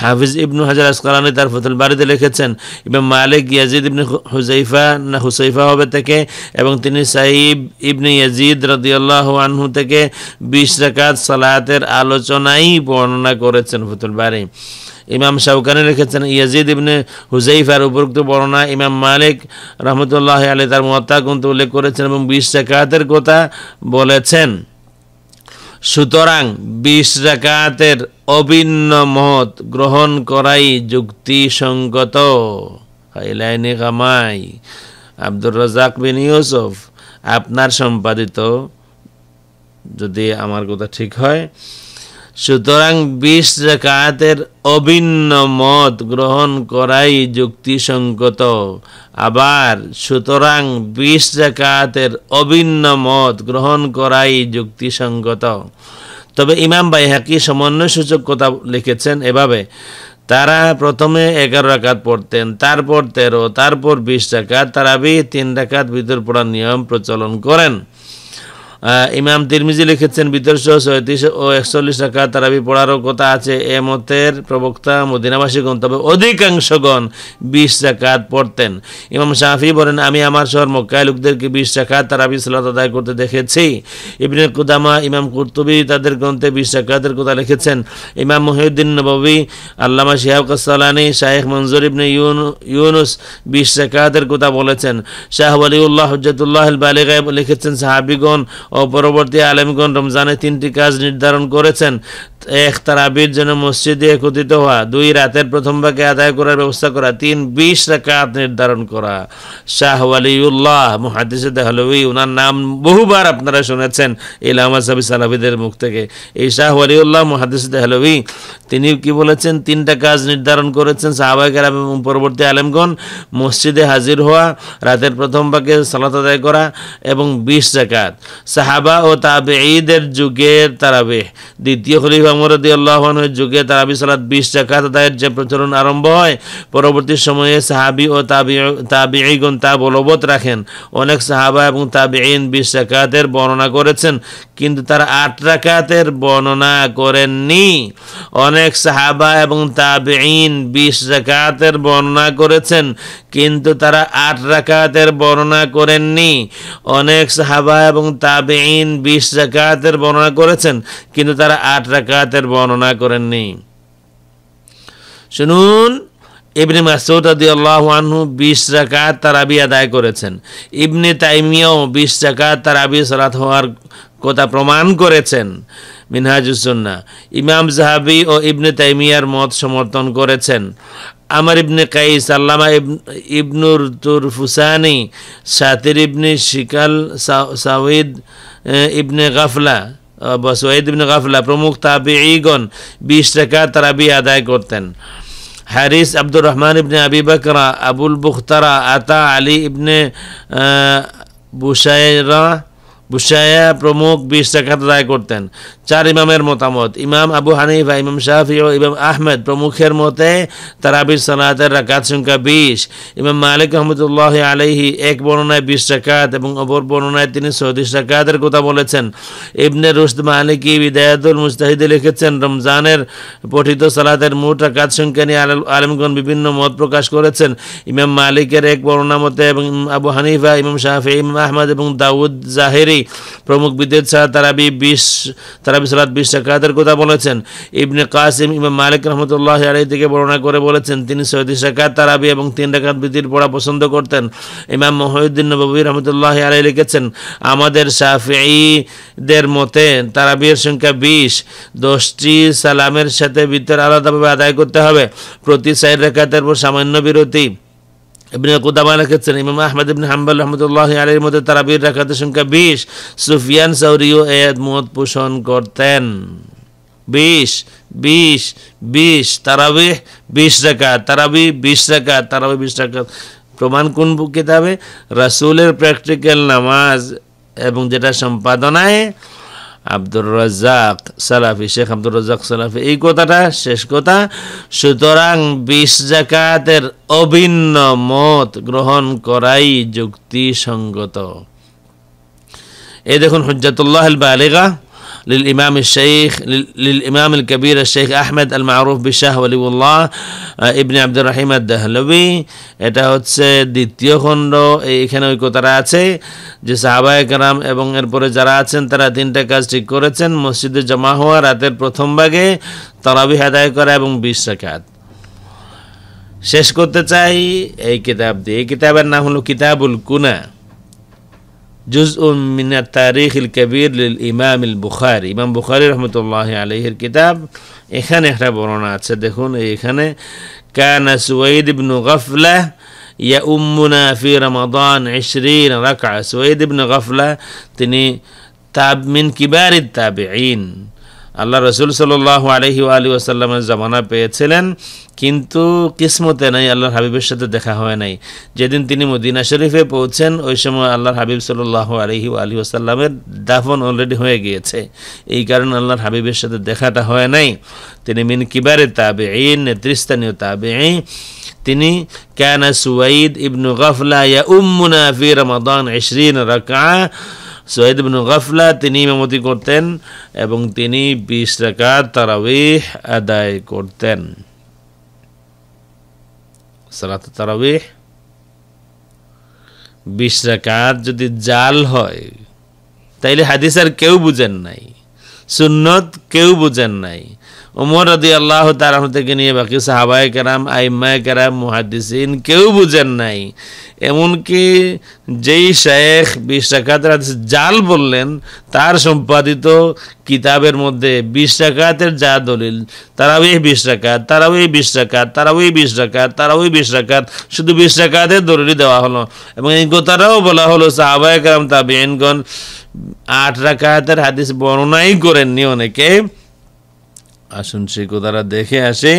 হাফিজ ইবনু হাজার আসকালানি তার ফতুল বাড়িতে লিখেছেন ইমাম মালিক ইয়াজিদ ইবনে হুজাইফা না হুসাইফা হবে থেকে এবং তিনি সাইব ইবনে ইয়াজিদ রদিয়াল্লাহ আনহু থেকে বিশ রাকাত সালাতের আলোচনাই বর্ণনা করেছেন ফুতুল বাড়ি ইমাম শাউকানি লিখেছেন ইয়াজিদ ইবনে হুজাইফার উপরোক্ত বর্ণনা ইমাম মালিক রহমতুল্লাহ আলী তার মতা কিন্তু উল্লেখ করেছেন এবং বিশ রাকাতের কথা বলেছেন সুতরাং বিশ রাকাতের অভিন্ন মত গ্রহণ করাই যুক্তিসঙ্গত ইলাইনি কামাই আব্দুর রাজাক বিন ইউসুফ আপনার সম্পাদিত যদি আমার কথা ঠিক হয় সুতরাং বিশ জাকাতের অভিন্ন মত গ্রহণ করাই যুক্তিসঙ্গত আবার সুতরাং বিশ জাকাতের অভিন্ন মত গ্রহণ করাই যুক্তিসঙ্গত তবে ইমাম বাইহাকি হাকি সমন্বয় সূচক কথা লিখেছেন এভাবে তারা প্রথমে এগারো রাকাত পড়তেন তারপর তেরো তারপর বিশ তারা তারাবি তিন ডাকাত বিদুর পড়ার নিয়ম প্রচলন করেন ইমাম তিরমিজি লিখেছেন বিতরশো ছয়ত্রিশ ও একচল্লিশ টাকা তারাবি পড়ারও কথা আছে এ মতের প্রবক্তা মদিনাবাসীগণ তবে অধিকাংশগণ বিশ জাকাত পড়তেন ইমাম শাহি বলেন আমি আমার শহর মক্কায় লোকদেরকে বিশ জাকাত তারাবি সালাত আদায় করতে দেখেছি ইবনে কুদামা ইমাম কুর্তুবি তাদের গ্রন্থে বিশ জাকাতের কথা লিখেছেন ইমাম মহিউদ্দিন নবী আল্লামা শিহাব কাসালানি শাহেখ মঞ্জুর ইবনে ইউনুস বিশ জাকাতের কথা বলেছেন শাহ আলিউল্লাহ হজ্জাতুল্লাহ বালিগায় লিখেছেন সাহাবিগণ ও পরবর্তী আলেমগণ রমজানে তিনটি কাজ নির্ধারণ করেছেন এক তারাবির জন্য মসজিদে একত্রিত হওয়া দুই রাতের প্রথম ভাগে আদায় করার ব্যবস্থা করা তিন বিশ রাকাত নির্ধারণ করা শাহ আলিউল্লাহ মহাদিস দেহলুই ওনার নাম বহুবার আপনারা শুনেছেন ইলামা সাবি সালাবিদের মুখ থেকে এই শাহ আলিউল্লাহ মহাদিস দেহলুই তিনি কি বলেছেন তিনটা কাজ নির্ধারণ করেছেন সাহাবাইকার এবং পরবর্তী আলেমগণ মসজিদে হাজির হওয়া রাতের প্রথম ভাগে সালাত আদায় করা এবং বিশ জাকাত সাহাবা ও তাবেঈদের যুগে তারাবে দ্বিতীয় খলিফা মরদি আল্লাহনের যুগে তারাবি সালাত বিশ জাকাত আদায়ের যে প্রচলন আরম্ভ হয় পরবর্তী সময়ে সাহাবি ও তাবি তাবিঈগণ তা বলবৎ রাখেন অনেক সাহাবা এবং তাবেঈন বিশ জাকাতের বর্ণনা করেছেন কিন্তু তারা আট রাকাতের বর্ণনা করেননি অনেক সাহাবা এবং তাবেঈন বিশ রাকাতের বর্ণনা করেছেন কিন্তু তারা আট রাকাতের বর্ণনা করেননি অনেক সাহাবা এবং তাবে তাবেইন বিশ জাকাতের বর্ণনা করেছেন কিন্তু তারা আট রাকাতের বর্ণনা করেননি শুনুন ইবনে মাসুদ আদি আল্লাহ আনহু বিশ রাকাত তারাবি আদায় করেছেন ইবনে তাইমিয়াও বিশ রাকাত তারাবি সালাত হওয়ার কথা প্রমাণ করেছেন মিনহাজুসুন্না ইমাম জাহাবি ও ইবনে তাইমিয়ার মত সমর্থন করেছেন আমার ইবনে কাইস আল্লামা ইবনুর তুর ফুসানি সাতির ইবনে শিকাল সাউদ ইবনে গাফলা সৈয়দ ইবনে গাফলা প্রমুখ ইগন বিশ টাকা তারাবি আদায় করতেন হারিস আব্দুর রহমান ইবনে আবি বকরা আবুল বুখতারা আতা আলী ইবনে বুসাইরা বুসায়া প্রমুখ বিশ জাকাত আদায় করতেন চার ইমামের মতামত ইমাম আবু হানিফা ইমাম শাহি ও ইমাম আহমেদ প্রমুখের মতে তারাবির সনাতের রাকাত সংখ্যা বিশ ইমাম মালিক আহমদুল্লাহ আলহি এক বর্ণনায় বিশ জাকাত এবং অপর বর্ণনায় তিনি চৌত্রিশ রাকাতের কথা বলেছেন ইবনে রুস্ত মালিকি বিদায়তুল মুস্তাহিদে লিখেছেন রমজানের পঠিত সালাতের মোট রাকাত সংখ্যা নিয়ে আলমগণ বিভিন্ন মত প্রকাশ করেছেন ইমাম মালিকের এক বর্ণনা মতে এবং আবু হানিফা ইমাম শাহি ইমাম আহমদ এবং দাউদ জাহেরি প্রমুখ বিদ্যুৎ সাহা তারাবি বিশ তারাবি সালাদ বিশ সাক্ষাতের কথা বলেছেন ইবনে কাসিম ইমাম মালিক রহমতুল্লাহ আলী থেকে বর্ণনা করে বলেছেন তিনি সৈদি সাকাত তারাবি এবং তিন রেখাত বৃদ্ধির পড়া পছন্দ করতেন ইমাম মহিউদ্দিন নবী রহমতুল্লাহ আলী লিখেছেন আমাদের সাফিদের মতে তারাবির সংখ্যা বিশ দশটি সালামের সাথে বৃত্তের আলাদাভাবে আদায় করতে হবে প্রতি সাইড রেখাতের পর সামান্য বিরতি ইবনে কুদামা লিখেছেন ইমাম আহমদ ইবনে হাম্বাল রহমতুল্লাহ আলীর মধ্যে রাখাতের সংখ্যা বিশ সুফিয়ান মত পোষণ করতেন বিশ বিশ বিশ তারাবিহ বিশ রাকাত তারাবি বিশ রাকাত তারাবি বিশ রাকাত প্রমাণ কোন কিতাবে রাসুলের প্র্যাকটিক্যাল নামাজ এবং যেটা সম্পাদনায় আব্দুর রাজাক সালাফি শেখ আব্দুর রাজাক সালাফি এই কথাটা শেষ কথা সুতরাং বিশ জাকাতের অভিন্ন মত গ্রহণ করাই যুক্তিসঙ্গত এই দেখুন হজ্জাতুল্লাহ আল আলিগা للإمام الشيخ للإمام الكبير الشيخ أحمد المعروف بشاه ولي الله ابن عبد الرحيم الدهلوي এটা হচ্ছে দ্বিতীয় খণ্ড এইখানে ওই কথাটা আছে যে সাহাবায় কারাম এবং এরপরে যারা আছেন তারা তিনটা কাজ ঠিক করেছেন মসজিদে জমা হওয়া রাতের প্রথম ভাগে তারাবি আদায় করা এবং বিশ রাকাত শেষ করতে চাই এই কিতাব দিয়ে এই কিতাবের নাম হলো কিতাবুল কুনা جزء من التاريخ الكبير للإمام البخاري إمام بخاري رحمة الله عليه الكتاب إخانة برونا تصدقون إخانة كان سويد بن غفلة يأمنا في رمضان عشرين ركعة سويد بن غفلة تني تاب من كبار التابعين আল্লাহ রসুল সাল্লাহ আলহি আলী আসাল্লামের জমানা পেয়েছিলেন কিন্তু কিসমতে নাই আল্লাহর হাবিবের সাথে দেখা হয় নাই যেদিন তিনি মদিনা শরীফে পৌঁছেন ওই সময় আল্লাহর হাবিব সাল্লাহ আলহি আলী আসাল্লামের দাফন অলরেডি হয়ে গিয়েছে এই কারণে আল্লাহর হাবিবের সাথে দেখাটা হয় নাই তিনি মিন কিবারে তাবে এই নেতৃস্থানীয় তাবে এই তিনি ক্যানা সুয়াইদ ইবনু গফলা ইয়া উম্মুনা ফি রমাদান ইশরিন রকা সৈয়দ ইবনু গাফলা তিনি ইমামতি করতেন এবং তিনি বিশ রাকাত তারাবিহ আদায় করতেন সালাত তারাবিহ বিশ রাকাত যদি জাল হয় তাইলে হাদিস আর কেউ বুঝেন নাই সুন্নত কেউ বুঝেন নাই ওমর রদি আল্লাহ তার থেকে নিয়ে বাকি সাহাবায় কেরাম আইম্মায় কেরাম মুহাদ্দিসিন কেউ বুঝেন নাই এমনকি যেই শেখ বিশ টাকাতের জাল বললেন তার সম্পাদিত কিতাবের মধ্যে বিশ টাকাতের যা দলিল তারাও এই বিশ টাকাত তারাও এই বিশ টাকাত তারাও এই বিশ টাকাত তারাও এই বিশ টাকাত শুধু বিশ টাকাতের দলিল দেওয়া হলো এবং এই কথাটাও বলা হলো সাহাবায় কেরাম তাবিনগণ আট রাকাতের হাদিস বর্ণনাই করেননি অনেকে আসুন সে কোদারা দেখে আসে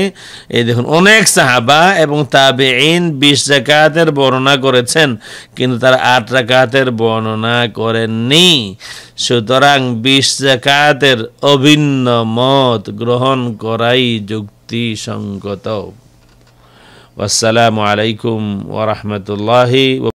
এই দেখুন অনেক সাহাবা এবং তাবে ইন বিশ জাকাতের বর্ণনা করেছেন কিন্তু তারা আট জাকাতের বর্ণনা করেননি সুতরাং বিশ জাকাতের অভিন্ন মত গ্রহণ করাই যুক্তিসঙ্গত আসসালামু আলাইকুম ওরহমতুল্লাহি